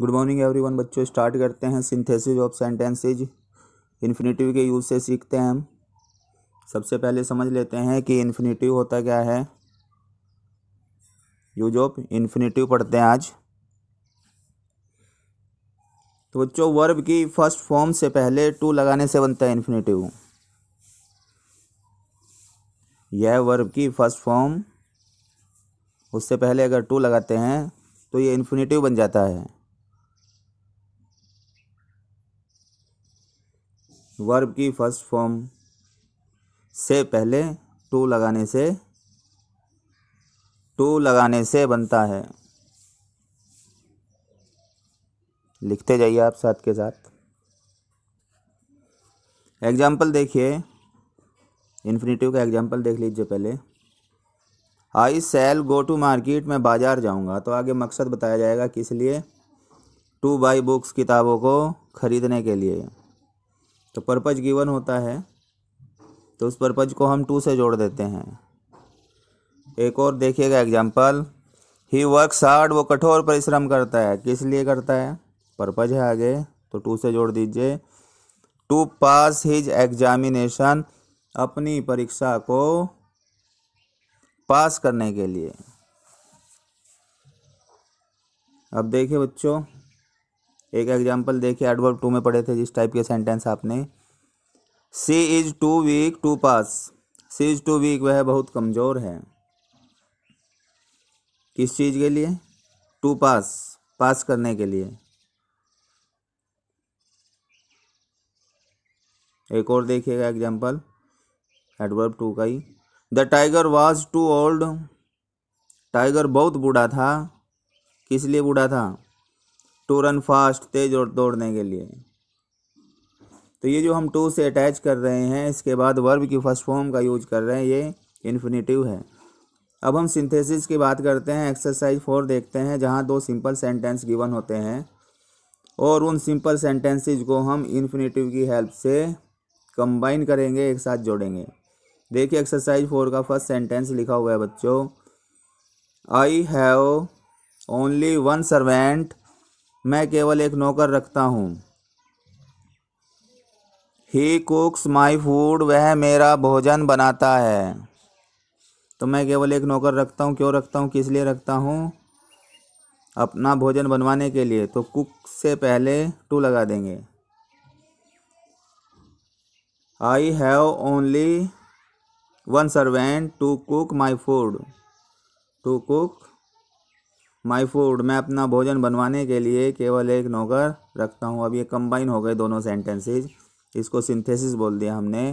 Good morning everyone बच्चों start करते हैं सिंथेसिस ऑफ सेंटेंसेज इन्फिनेटिव के यूज़ से सीखते हैं हम सबसे पहले समझ लेते हैं कि इन्फिनेटिव होता क्या है यूज ऑफ इन्फिनेटिव पढ़ते हैं आज तो बच्चों वर्ब की फर्स्ट फॉर्म से पहले टू लगाने से बनता है इन्फिनेटिव यह वर्ब की फर्स्ट फॉर्म उससे पहले अगर टू लगाते हैं तो ये इन्फिनेटिव बन जाता है वर्ब की फर्स्ट फॉर्म से पहले टू लगाने से टू लगाने से बनता है लिखते जाइए आप साथ के साथ एग्जाम्पल देखिए इन्फिनेटिव का एग्जाम्पल देख लीजिए पहले I shall go to market मैं बाज़ार जाऊंगा तो आगे मकसद बताया जाएगा किस लिए टू बाई बुक्स किताबों को ख़रीदने के लिए तो पर्पज़ गिवन होता है तो उस पर्पज़ को हम टू से जोड़ देते हैं एक और देखिएगा एग्जाम्पल ही वर्क हार्ड वो कठोर परिश्रम करता है किस लिए करता है पर्पज है आगे तो टू से जोड़ दीजिए टू पास हिज एग्जामिनेशन अपनी परीक्षा को पास करने के लिए अब देखिए बच्चों एक एग्जाम्पल देखिए एडवर्ब टू में पढ़े थे जिस टाइप के सेंटेंस आपने she is too weak to pass she is too weak वह बहुत कमज़ोर है किस चीज़ के लिए टू पास पास करने के लिए एक और देखिएगा एग्जाम्पल एडवर्ब टू का ही the tiger was too old tiger बहुत बूढ़ा था किस लिए बूढ़ा था टू रन फास्ट तेज और दौड़ने के लिए तो ये जो हम टू से अटैच कर रहे हैं इसके बाद वर्ब की फर्स्ट फॉर्म का यूज कर रहे हैं ये इन्फिनेटिव है अब हम सिंथेसिस की बात करते हैं एक्सरसाइज फोर देखते हैं जहाँ दो सिंपल सेंटेंस गिवन होते हैं और उन सिंपल सेंटेंसेज को हम इन्फिनेटिव की हेल्प से कंबाइन करेंगे एक साथ जोड़ेंगे देखिए एक्सरसाइज फोर का फर्स्ट सेंटेंस लिखा हुआ है बच्चों I have only one servant मैं केवल एक नौकर रखता हूँ ही कुक्स माई फूड वह मेरा भोजन बनाता है तो मैं केवल एक नौकर रखता हूँ क्यों रखता हूँ किस लिए रखता हूँ अपना भोजन बनवाने के लिए तो कुक से पहले टू लगा देंगे I have only one servant to cook my food to cook my food मैं अपना भोजन बनवाने के लिए केवल एक नौकर रखता हूँ अब ये कंबाइन हो गए दोनों सेंटेंसेज इसको सिंथेसिस बोल दिया हमने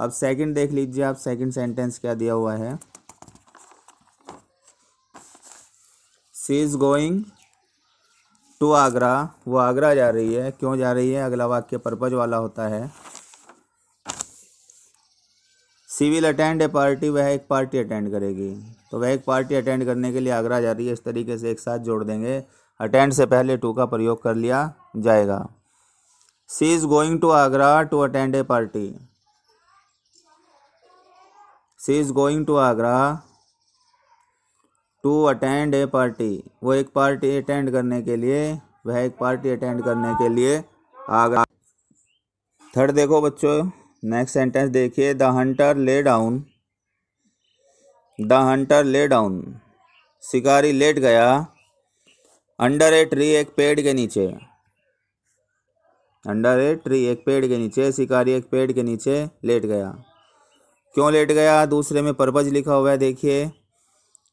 अब सेकंड देख लीजिए आप सेकंड सेंटेंस क्या दिया हुआ है she is going to Agra वो आगरा जा रही है क्यों जा रही है अगला वाक्य पर्पज वाला होता है सिविल अटेंड ए पार्टी वह एक पार्टी अटेंड करेगी तो वह एक पार्टी अटेंड करने के लिए आगरा जा रही है इस तरीके से एक साथ जोड़ देंगे अटेंड से पहले टू का प्रयोग कर लिया जाएगा she is going to Agra to attend a party she is going to Agra to attend a party वो एक पार्टी अटेंड करने के लिए वह एक पार्टी अटेंड करने के लिए आगरा थर्ड देखो बच्चों नेक्स्ट सेंटेंस देखिए the hunter lay down the hunter lay down शिकारी लेट गया अंडर ए ट्री एक पेड़ के नीचे अंडर ए ट्री एक पेड़ के नीचे शिकारी एक पेड़ के नीचे लेट गया क्यों लेट गया दूसरे में पर्पज लिखा हुआ है देखिए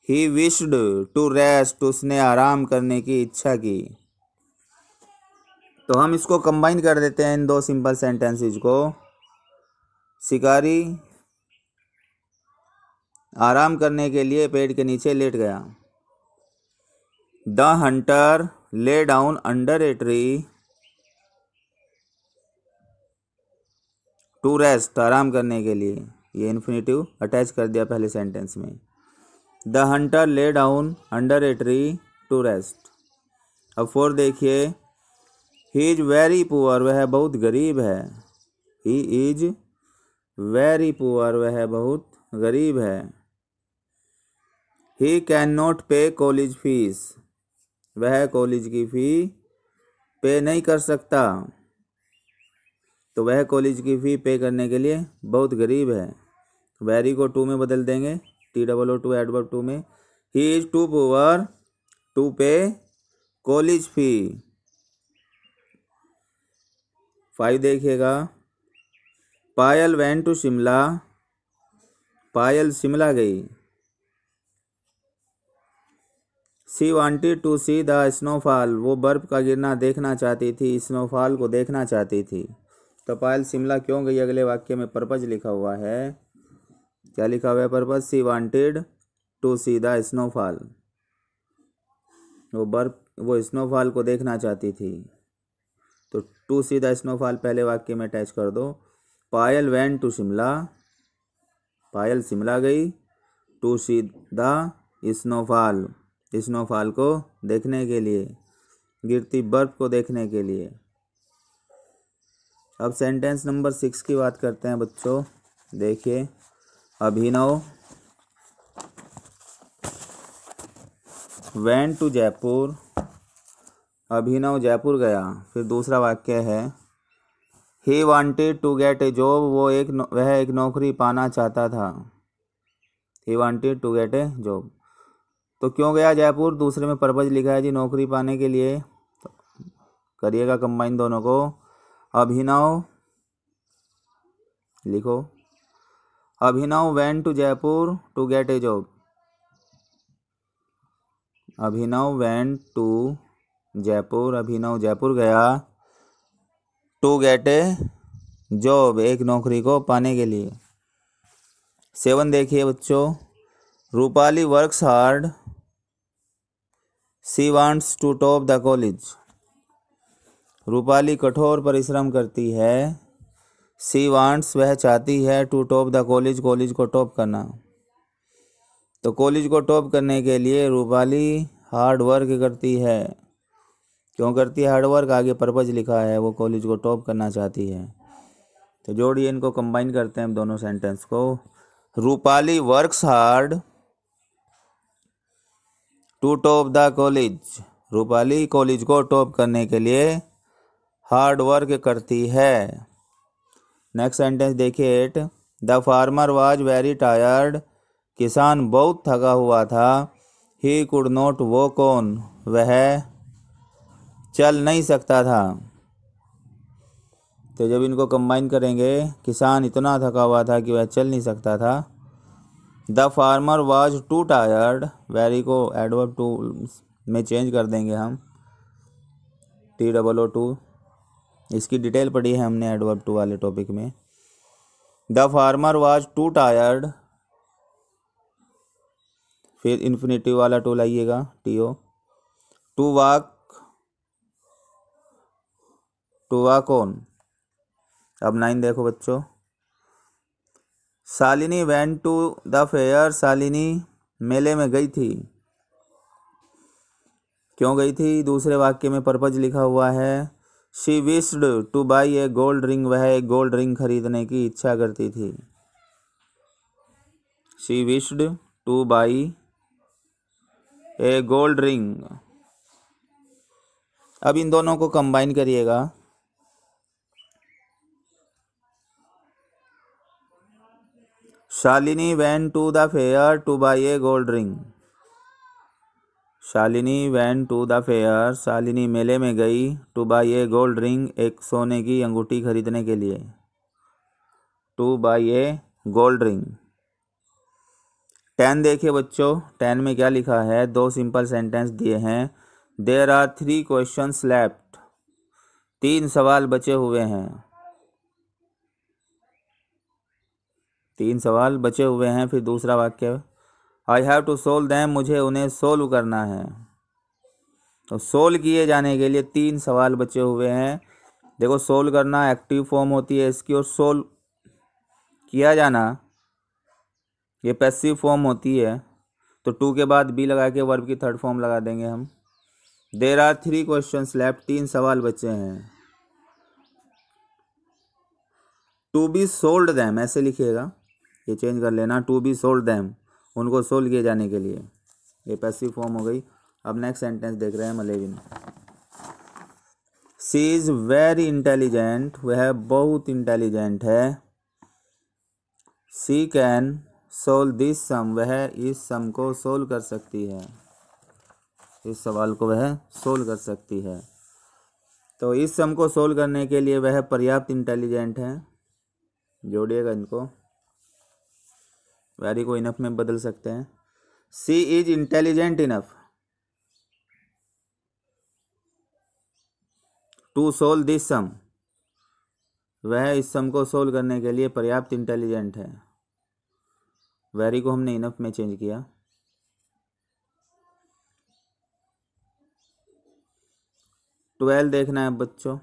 ही विश्ड टू रेस्ट उसने आराम करने की इच्छा की तो हम इसको कंबाइन कर देते हैं इन दो सिंपल सेंटेंसेज को शिकारी आराम करने के लिए पेड़ के नीचे लेट गया the hunter lay down under a tree to rest आराम करने के लिए ये इन्फिनेटिव अटैच कर दिया पहले सेंटेंस में the hunter lay down under a tree to rest अब फोर देखिए ही इज वेरी पुअर वह बहुत गरीब है ही इज वेरी पुअर वह बहुत गरीब है he can not pay college fees वह कॉलेज की फ़ी पे नहीं कर सकता तो वह कॉलेज की फ़ी पे करने के लिए बहुत गरीब है वेरी को टू में बदल देंगे T double O too adverb too में he is too poor to pay college fee five देखिएगा पायल वैन टू शिमला पायल शिमला गई she wanted to see the snowfall वो बर्फ़ का गिरना देखना चाहती थी स्नोफॉल को देखना चाहती थी तो पायल शिमला क्यों गई अगले वाक्य में पर्पज लिखा हुआ है क्या लिखा हुआ है purpose she wanted to see the snowfall वो बर्फ वो स्नोफॉल को देखना चाहती थी तो टू सी द स्नोफॉल पहले वाक्य में अटैच कर दो पायल वैन टू शिमला पायल शिमला गई to see the snowfall snowfall को देखने के लिए गिरती बर्फ को देखने के लिए अब सेंटेंस नंबर सिक्स की बात करते हैं बच्चों देखिए अभिनव वैन टू जयपुर अभिनव जयपुर गया फिर दूसरा वाक्य है he wanted to get a job वो एक वह एक नौकरी पाना चाहता था he wanted to get a job तो क्यों गया जयपुर दूसरे में पर्पज़ लिखा है जी नौकरी पाने के लिए तो करिएगा कंबाइन दोनों को अभिनव लिखो Abhinav went to Jaipur to get a job Abhinav went to Jaipur Abhinav Jaipur गया टू गेट ए जॉब एक नौकरी को पाने के लिए सेवन देखिए बच्चों Rupali works hard she wants to top the college Rupali कठोर परिश्रम करती है सी वांट्स वह चाहती है to top the college college को टॉप करना तो कॉलेज को टॉप करने के लिए रूपाली हार्ड वर्क करती है क्यों करती है हार्डवर्क आगे पर्पज़ लिखा है वो कॉलेज को टॉप करना चाहती है तो जोड़िए इनको कंबाइन करते हैं दोनों सेंटेंस को Rupali works hard to top the college Rupali college को टॉप करने के लिए हार्ड वर्क करती है नेक्स्ट सेंटेंस देखिए eight the farmer was very tired किसान बहुत थका हुआ था ही कुड नॉट वो कौन वह चल नहीं सकता था तो जब इनको कंबाइन करेंगे किसान इतना थका हुआ था कि वह चल नहीं सकता था the farmer was too tired very को एडवर्ब टू में चेंज कर देंगे हम टी डबल ओ टू इसकी डिटेल पढ़ी है हमने एडवर्ब टू वाले टॉपिक में the farmer was too tired फिर इन्फिनेटिव वाला टू लाइएगा टी ओ टू वाक टोवा कौन अब नाइन देखो बच्चों Shalini went to the fair Shalini मेले में गई थी क्यों गई थी दूसरे वाक्य में पर्पज लिखा हुआ है she wished to buy a gold ring वह एक गोल्ड रिंग खरीदने की इच्छा करती थी she wished to buy a gold ring अब इन दोनों को कंबाइन करिएगा Shalini went to the fair to buy a gold ring Shalini went to the fair Shalini मेले में गई to buy a gold ring एक सोने की अंगूठी खरीदने के लिए to buy a gold ring ten देखिए बच्चों टेन में क्या लिखा है दो सिंपल सेंटेंस दिए हैं there are three questions left तीन सवाल बचे हुए हैं तीन सवाल बचे हुए हैं फिर दूसरा वाक्य I have to solve them मुझे उन्हें सोल्व करना है तो सोल्व किए जाने के लिए तीन सवाल बचे हुए हैं देखो सोल्व करना एक्टिव फॉर्म होती है इसकी और सोल्व किया जाना ये पैसिव फॉर्म होती है तो टू के बाद बी लगा के वर्ब की थर्ड फॉर्म लगा देंगे हम there are three questions left तीन सवाल बचे हैं टू बी सोल्ड दैम ऐसे लिखिएगा ये चेंज कर लेना टू बी सोल्ड दैम उनको सोल्व किए जाने के लिए ये पैसिव फॉर्म हो गई अब नेक्स्ट सेंटेंस देख रहे हैं मलेविन सी इज़ वेरी इंटेलिजेंट वह बहुत इंटेलिजेंट है she can solve this sum वह इस सम को सोल्व कर सकती है इस सवाल को वह सोल्व कर सकती है तो इस सम को सोल्व करने के लिए वह पर्याप्त इंटेलिजेंट है जोड़िएगा इनको वेरी को इनफ में बदल सकते हैं she is intelligent enough to solve this sum वह इस सम को सोल्व करने के लिए पर्याप्त इंटेलिजेंट है वेरी को हमने इनफ में चेंज किया ट्वेल्व देखना है बच्चों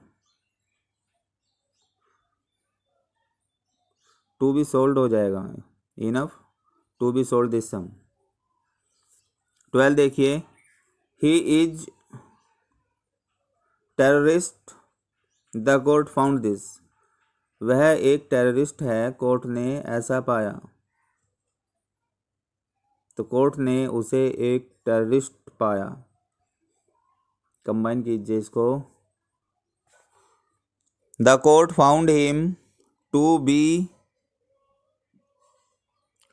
टू भी सोल्ड हो जाएगा enough to be solved this sum twelve देखिए he is terrorist the court found this वह एक टेररिस्ट है कोर्ट ने ऐसा पाया तो कोर्ट ने उसे एक टेररिस्ट पाया कंबाइन कीजिए इसको the court found him to be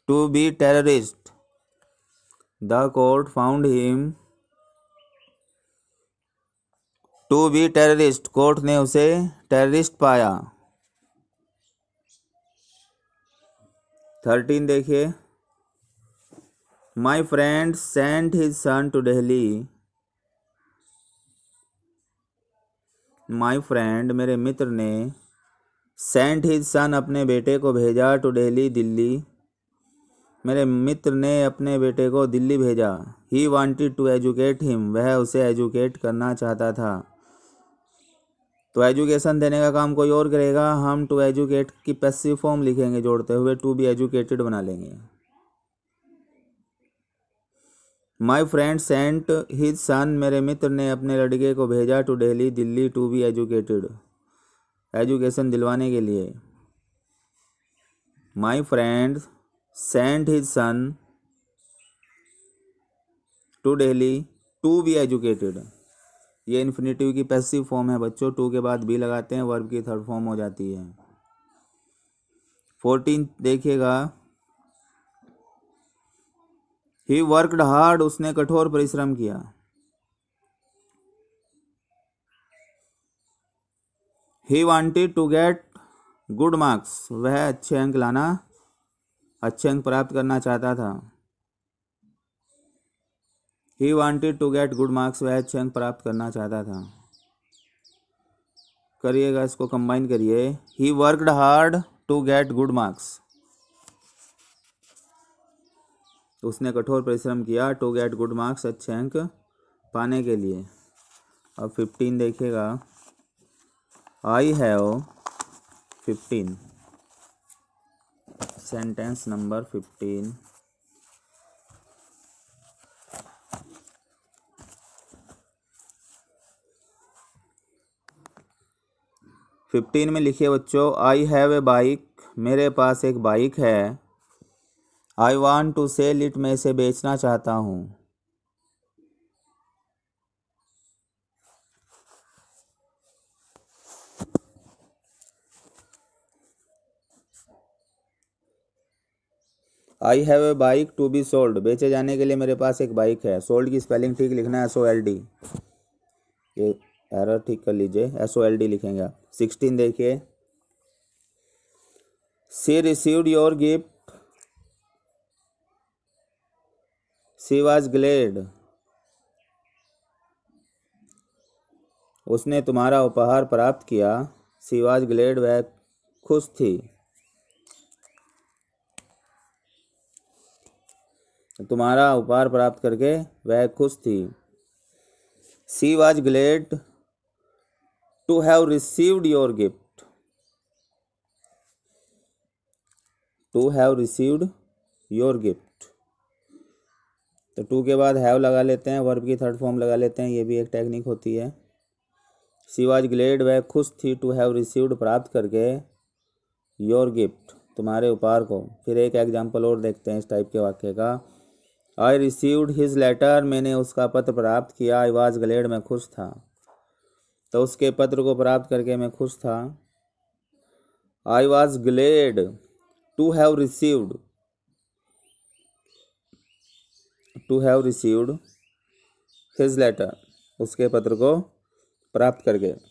to be terrorist. The court found him to be terrorist कोर्ट ने उसे टेररिस्ट पाया थर्टीन देखिए my friend sent his son to Delhi my friend मेरे मित्र ने सेंट हिज सन अपने बेटे को भेजा टू डेहली दिल्ली मेरे मित्र ने अपने बेटे को दिल्ली भेजा he wanted to educate him वह उसे एजुकेट करना चाहता था तो एजुकेशन देने का काम कोई और करेगा हम टू एजुकेट की पैसिव फॉर्म लिखेंगे जोड़ते हुए टू बी एजुकेटेड बना लेंगे my friend sent his son मेरे मित्र ने अपने लड़के को भेजा to Delhi Delhi to be educated education दिलवाने के लिए my friends sent his son to Delhi to be educated. ये इन्फिनेटिव की पैसिव फॉर्म है बच्चों टू के बाद बी लगाते हैं वर्ब की थर्ड फॉर्म हो जाती है फोर्टीन देखिएगा ही वर्कड हार्ड उसने कठोर परिश्रम किया he wanted to get good marks वह अच्छे अंक लाना अच्छे अंक प्राप्त करना चाहता था he wanted to get good marks वह अच्छे अंक प्राप्त करना चाहता था करिएगा इसको कंबाइन करिए he worked hard to get good marks उसने कठोर परिश्रम किया टू गेट गुड मार्क्स अच्छे अंक पाने के लिए अब फिफ्टीन देखिएगा I have fifteen sentence number fifteen fifteen में लिखिए बच्चों आई हैव ए बाइक मेरे पास एक बाइक है I want to sell it मैं इसे बेचना चाहता हूँ I have a bike to be sold बेचे जाने के लिए मेरे पास एक बाइक है सोल्ड की स्पेलिंग ठीक लिखना है एस ओ एल डी ये एरर ठीक कर लीजिए एस ओ एल डी लिखेंगे आप सिक्सटीन देखिए she received your gift she was glad उसने तुम्हारा उपहार प्राप्त किया सी वॉज ग्लेड वह खुश थी तुम्हारा उपहार प्राप्त करके वह खुश थी she was glad to have received your gift to have received your gift तो टू के बाद हैव लगा लेते हैं वर्ब की थर्ड फॉर्म लगा लेते हैं ये भी एक टेक्निक होती है सी वॉज ग्लेड वह खुश थी टू हैव रिसीव्ड प्राप्त करके योर गिफ्ट तुम्हारे उपहार को फिर एक एग्जाम्पल और देखते हैं इस टाइप के वाक्य का आई रिसीव्ड हिज लेटर मैंने उसका पत्र प्राप्त किया आई वाज ग्लेड में खुश था तो उसके पत्र को प्राप्त करके मैं खुश था I was glad to have received to have received his letter उसके पत्र को प्राप्त करके